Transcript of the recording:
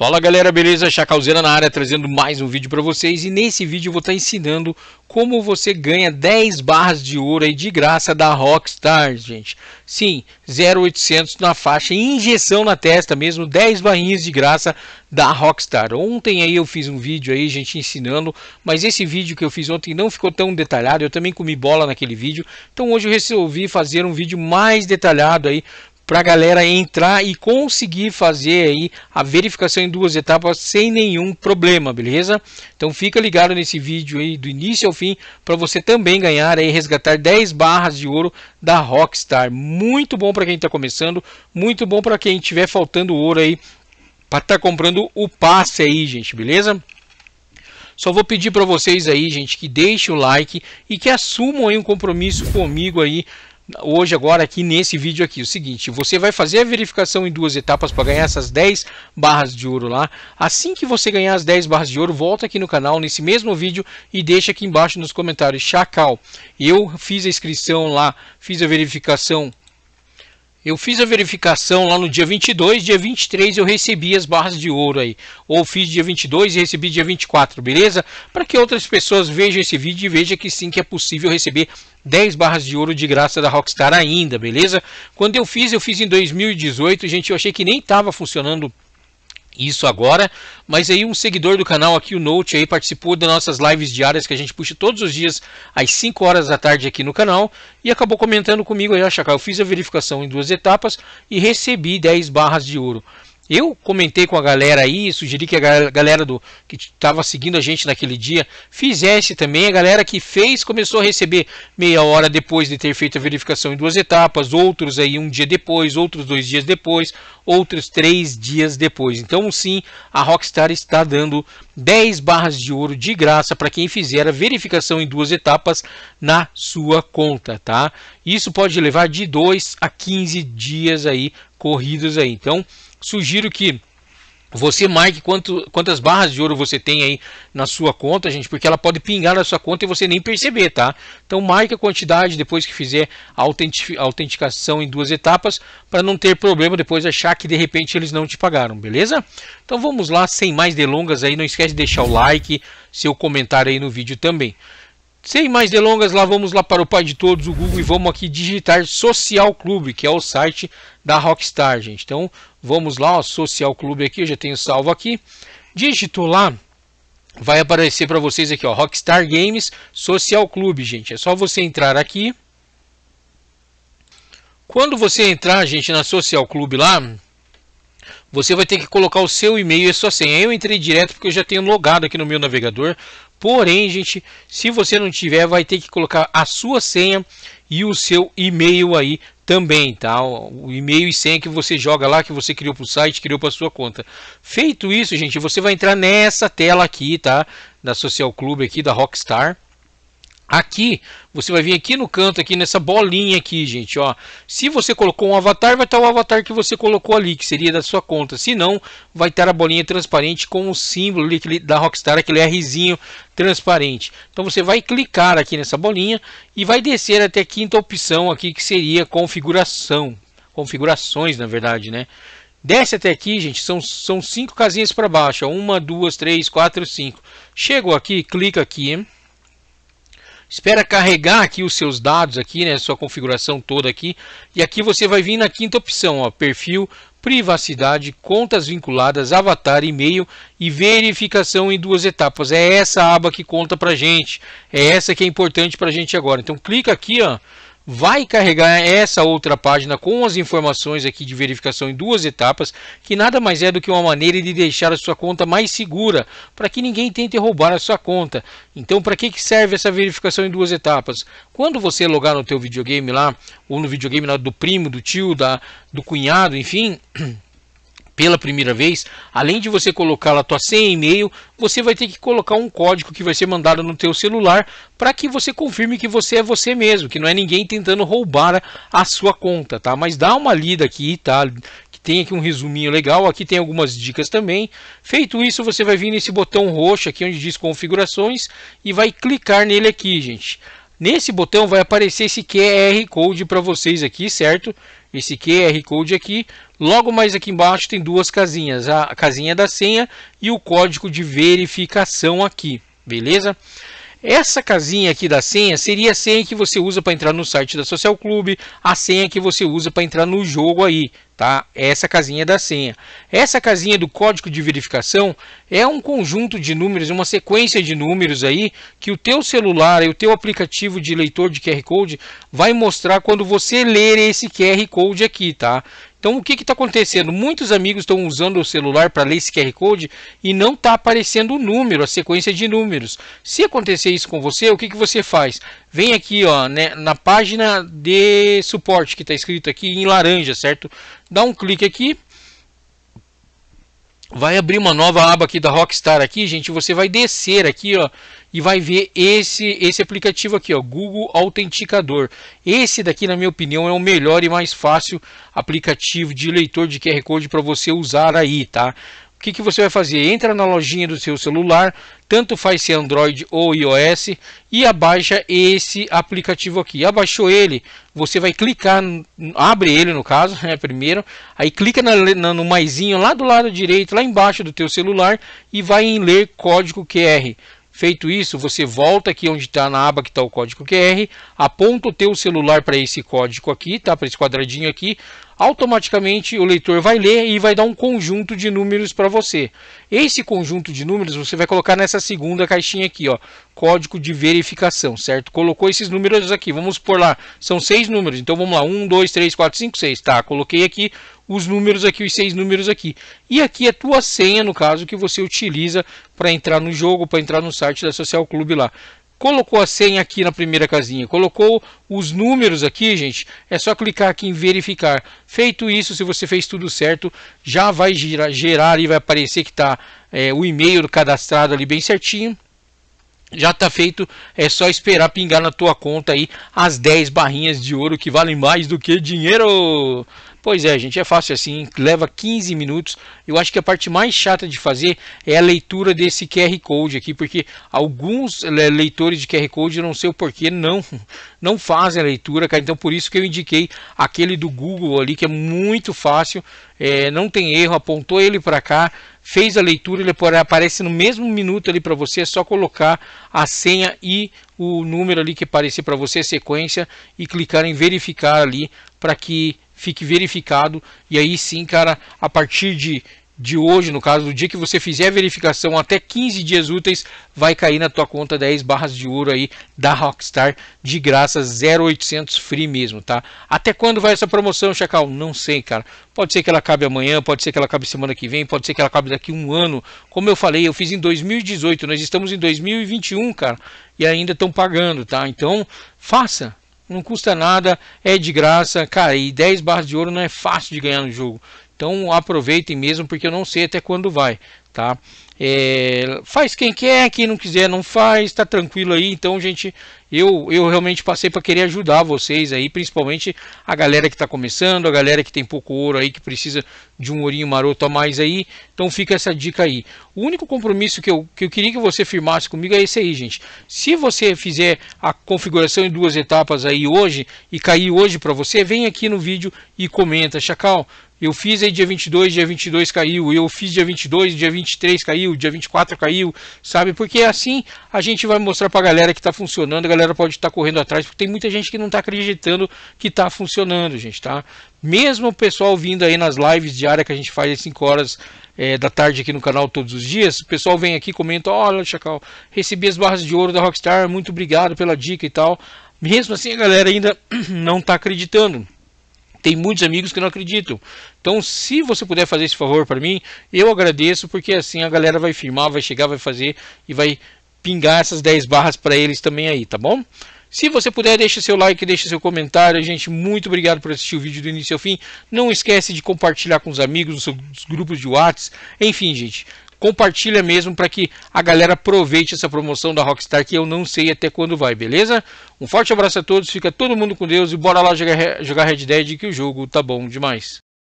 Fala galera, beleza? Chacalzeira na área trazendo mais um vídeo para vocês e nesse vídeo eu vou estar tá ensinando como você ganha 10 barras de ouro aí de graça da Rockstar, gente. Sim, 0800 na faixa, injeção na testa mesmo, 10 barrinhas de graça da Rockstar. Ontem aí eu fiz um vídeo aí, gente, ensinando, mas esse vídeo que eu fiz ontem não ficou tão detalhado, eu também comi bola naquele vídeo, então hoje eu resolvi fazer um vídeo mais detalhado aí para a galera entrar e conseguir fazer aí a verificação em duas etapas sem nenhum problema, beleza? Então fica ligado nesse vídeo aí do início ao fim para você também ganhar aí resgatar 10 barras de ouro da Rockstar. Muito bom para quem está começando, muito bom para quem tiver faltando ouro aí para estar tá comprando o passe aí, gente, beleza? Só vou pedir para vocês aí, gente, que deixem o like e que assumam aí um compromisso comigo aí hoje agora aqui nesse vídeo aqui, o seguinte, você vai fazer a verificação em duas etapas para ganhar essas 10 barras de ouro lá. Assim que você ganhar as 10 barras de ouro, volta aqui no canal nesse mesmo vídeo e deixa aqui embaixo nos comentários, Chacal, eu fiz a inscrição lá, fiz a verificação eu fiz a verificação lá no dia 22, dia 23 eu recebi as barras de ouro aí. Ou fiz dia 22 e recebi dia 24, beleza? Para que outras pessoas vejam esse vídeo e vejam que sim, que é possível receber 10 barras de ouro de graça da Rockstar ainda, beleza? Quando eu fiz, eu fiz em 2018, gente, eu achei que nem estava funcionando isso agora, mas aí um seguidor do canal aqui, o Note, aí participou das nossas lives diárias que a gente puxa todos os dias às 5 horas da tarde aqui no canal e acabou comentando comigo aí, ó, Chacal, eu fiz a verificação em duas etapas e recebi 10 barras de ouro. Eu comentei com a galera aí, sugeri que a galera do que estava seguindo a gente naquele dia fizesse também. A galera que fez começou a receber meia hora depois de ter feito a verificação em duas etapas, outros aí um dia depois, outros dois dias depois, outros três dias depois. Então, sim, a Rockstar está dando 10 barras de ouro de graça para quem fizer a verificação em duas etapas na sua conta, tá? Isso pode levar de 2 a 15 dias aí corridos aí. Então, Sugiro que você marque quanto, quantas barras de ouro você tem aí na sua conta, gente, porque ela pode pingar na sua conta e você nem perceber, tá? Então marque a quantidade depois que fizer a, a autenticação em duas etapas, para não ter problema depois achar que de repente eles não te pagaram, beleza? Então vamos lá, sem mais delongas aí, não esquece de deixar o like, seu comentário aí no vídeo também. Sem mais delongas, lá vamos lá para o pai de todos, o Google, e vamos aqui digitar Social Clube, que é o site da Rockstar, gente. Então, vamos lá, ó, Social Clube aqui, eu já tenho salvo aqui. Digitou lá, vai aparecer para vocês aqui, ó, Rockstar Games Social Clube, gente. É só você entrar aqui. Quando você entrar, gente, na Social Clube lá, você vai ter que colocar o seu e-mail e a sua senha. Eu entrei direto porque eu já tenho logado aqui no meu navegador. Porém, gente, se você não tiver, vai ter que colocar a sua senha e o seu e-mail aí também, tá? O e-mail e senha que você joga lá, que você criou para o site, criou para sua conta. Feito isso, gente, você vai entrar nessa tela aqui, tá? Da Social Club aqui, da Rockstar. Aqui, você vai vir aqui no canto, aqui nessa bolinha aqui, gente, ó. Se você colocou um avatar, vai estar o avatar que você colocou ali, que seria da sua conta. Se não, vai estar a bolinha transparente com o símbolo da Rockstar, aquele Rzinho transparente. Então você vai clicar aqui nessa bolinha e vai descer até a quinta opção aqui, que seria configuração. Configurações, na verdade, né? Desce até aqui, gente, são, são cinco casinhas para baixo. Ó. Uma, duas, três, quatro, cinco. Chegou aqui, clica aqui, hein? espera carregar aqui os seus dados aqui, né, sua configuração toda aqui, e aqui você vai vir na quinta opção, ó, perfil, privacidade, contas vinculadas, avatar, e-mail e verificação em duas etapas. É essa aba que conta pra gente, é essa que é importante pra gente agora. Então clica aqui, ó, vai carregar essa outra página com as informações aqui de verificação em duas etapas, que nada mais é do que uma maneira de deixar a sua conta mais segura, para que ninguém tente roubar a sua conta. Então, para que, serve essa verificação em duas etapas? Quando você logar no teu videogame lá, ou no videogame lá do primo, do tio, da, do cunhado, enfim... pela primeira vez, além de você colocar a tua senha e mail você vai ter que colocar um código que vai ser mandado no teu celular para que você confirme que você é você mesmo, que não é ninguém tentando roubar a sua conta, tá? Mas dá uma lida aqui, tá? Que tem aqui um resuminho legal, aqui tem algumas dicas também. Feito isso, você vai vir nesse botão roxo aqui onde diz configurações e vai clicar nele aqui, gente. Nesse botão vai aparecer esse QR Code para vocês aqui, certo? Esse QR Code aqui, Logo mais aqui embaixo tem duas casinhas, a casinha da senha e o código de verificação aqui, beleza? Essa casinha aqui da senha seria a senha que você usa para entrar no site da Social Club, a senha que você usa para entrar no jogo aí, tá? Essa casinha da senha. Essa casinha do código de verificação é um conjunto de números, uma sequência de números aí que o teu celular e o teu aplicativo de leitor de QR Code vai mostrar quando você ler esse QR Code aqui, tá? Então o que está acontecendo? Muitos amigos estão usando o celular para ler esse QR Code e não está aparecendo o número, a sequência de números. Se acontecer isso com você, o que, que você faz? Vem aqui ó, né, na página de suporte que está escrito aqui em laranja, certo? Dá um clique aqui vai abrir uma nova aba aqui da Rockstar aqui, gente, você vai descer aqui, ó, e vai ver esse esse aplicativo aqui, ó, Google Autenticador. Esse daqui, na minha opinião, é o melhor e mais fácil aplicativo de leitor de QR Code para você usar aí, tá? o que, que você vai fazer? Entra na lojinha do seu celular, tanto faz se é Android ou iOS, e abaixa esse aplicativo aqui. Abaixou ele, você vai clicar, abre ele no caso, né, primeiro, aí clica na, na, no maisinho lá do lado direito, lá embaixo do teu celular, e vai em ler código QR. Feito isso, você volta aqui onde está na aba que está o código QR, aponta o teu celular para esse código aqui, tá? para esse quadradinho aqui, automaticamente o leitor vai ler e vai dar um conjunto de números para você. Esse conjunto de números você vai colocar nessa segunda caixinha aqui, ó, código de verificação, certo? Colocou esses números aqui, vamos por lá, são seis números, então vamos lá, um, dois, três, quatro, cinco, seis, tá? Coloquei aqui os números aqui, os seis números aqui. E aqui é a tua senha, no caso, que você utiliza para entrar no jogo, para entrar no site da Social Club lá. Colocou a senha aqui na primeira casinha, colocou os números aqui, gente, é só clicar aqui em verificar. Feito isso, se você fez tudo certo, já vai gerar, gerar e vai aparecer que está é, o e-mail cadastrado ali bem certinho. Já está feito, é só esperar pingar na tua conta aí as 10 barrinhas de ouro que valem mais do que dinheiro. Pois é, gente, é fácil assim, leva 15 minutos. Eu acho que a parte mais chata de fazer é a leitura desse QR Code aqui, porque alguns eh, leitores de QR Code, não sei o porquê, não, não fazem a leitura, cara. Então, por isso que eu indiquei aquele do Google ali, que é muito fácil, é, não tem erro, apontou ele para cá, fez a leitura, ele aparece no mesmo minuto ali para você, é só colocar a senha e o número ali que aparecer para você, a sequência, e clicar em verificar ali para que fique verificado. E aí sim, cara, a partir de, de hoje, no caso, do dia que você fizer a verificação, até 15 dias úteis, vai cair na tua conta 10 barras de ouro aí da Rockstar, de graça, 0800 free mesmo, tá? Até quando vai essa promoção, Chacal? Não sei, cara. Pode ser que ela acabe amanhã, pode ser que ela acabe semana que vem, pode ser que ela acabe daqui um ano. Como eu falei, eu fiz em 2018, nós estamos em 2021, cara, e ainda estão pagando, tá? Então, faça, não custa nada, é de graça, cara, e 10 barras de ouro não é fácil de ganhar no jogo. Então aproveitem mesmo, porque eu não sei até quando vai tá? É, faz quem quer, quem não quiser não faz, tá tranquilo aí. Então, gente, eu, eu realmente passei para querer ajudar vocês aí, principalmente a galera que está começando, a galera que tem pouco ouro aí, que precisa de um ourinho maroto a mais aí. Então, fica essa dica aí. O único compromisso que eu, que eu queria que você firmasse comigo é esse aí, gente. Se você fizer a configuração em duas etapas aí hoje e cair hoje para você, vem aqui no vídeo e comenta, Chacal eu fiz aí dia 22, dia 22 caiu. Eu fiz dia 22, dia 23 caiu, dia 24 caiu, sabe? Porque é assim a gente vai mostrar para a galera que está funcionando, a galera pode estar tá correndo atrás, porque tem muita gente que não está acreditando que está funcionando, gente, tá? Mesmo o pessoal vindo aí nas lives diárias que a gente faz às 5 horas é, da tarde aqui no canal todos os dias, o pessoal vem aqui comenta: olha, Chacal, recebi as barras de ouro da Rockstar, muito obrigado pela dica e tal. Mesmo assim, a galera ainda não está acreditando. Tem muitos amigos que não acreditam. Então, se você puder fazer esse favor para mim, eu agradeço, porque assim a galera vai firmar, vai chegar, vai fazer e vai pingar essas 10 barras para eles também aí, tá bom? Se você puder, deixa seu like, deixa seu comentário. Gente, muito obrigado por assistir o vídeo do início ao fim. Não esquece de compartilhar com os amigos, nos seus grupos de WhatsApp. Enfim, gente, compartilha mesmo para que a galera aproveite essa promoção da Rockstar que eu não sei até quando vai, beleza? Um forte abraço a todos, fica todo mundo com Deus e bora lá jogar, jogar Red Dead que o jogo tá bom demais.